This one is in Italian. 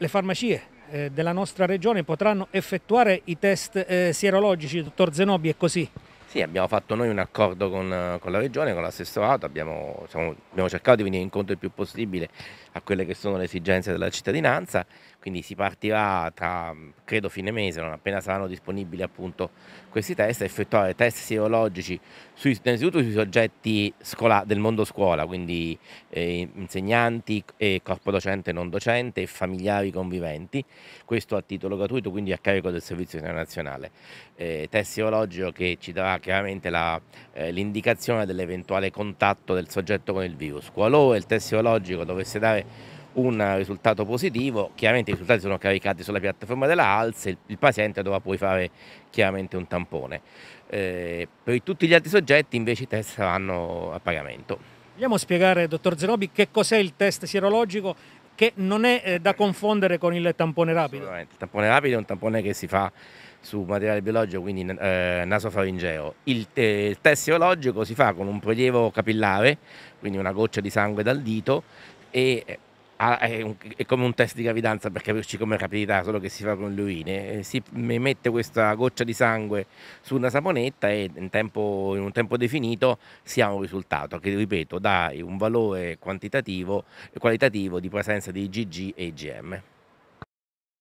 le farmacie eh, della nostra regione potranno effettuare i test eh, sierologici, dottor Zenobi, è così? Sì, abbiamo fatto noi un accordo con, con la regione, con l'assessorato, abbiamo, siamo, abbiamo, cercato di venire incontro il più possibile a quelle che sono le esigenze della cittadinanza, quindi si partirà tra, credo, fine mese, non appena saranno disponibili appunto questi test, effettuare test sierologici sui, innanzitutto sui soggetti scola, del mondo scuola, quindi eh, insegnanti, e eh, corpo docente e non docente e familiari conviventi, questo a titolo gratuito, quindi a carico del Servizio Internazionale. Eh, test sierologico che ci darà chiaramente eh, l'indicazione eh, dell'eventuale contatto del soggetto con il virus. Qualora il test serologico dovesse dare un risultato positivo, chiaramente i risultati sono caricati sulla piattaforma della ALS e il paziente dovrà poi fare chiaramente un tampone. Eh, per tutti gli altri soggetti invece i test saranno a pagamento. Vogliamo spiegare, dottor Zerobi, che cos'è il test sierologico che non è eh, da confondere con il tampone rapido. Il tampone rapido è un tampone che si fa su materiale biologico, quindi eh, nasofaringeo. Il, eh, il test serologico si fa con un prelievo capillare, quindi una goccia di sangue dal dito e eh, è, un, è, come un test di gravidanza per capirci come rapidità, solo che si fa con le uine. Si mette questa goccia di sangue su una saponetta e in, tempo, in un tempo definito si ha un risultato che, ripeto, dà un valore quantitativo e qualitativo di presenza di IgG e IgM.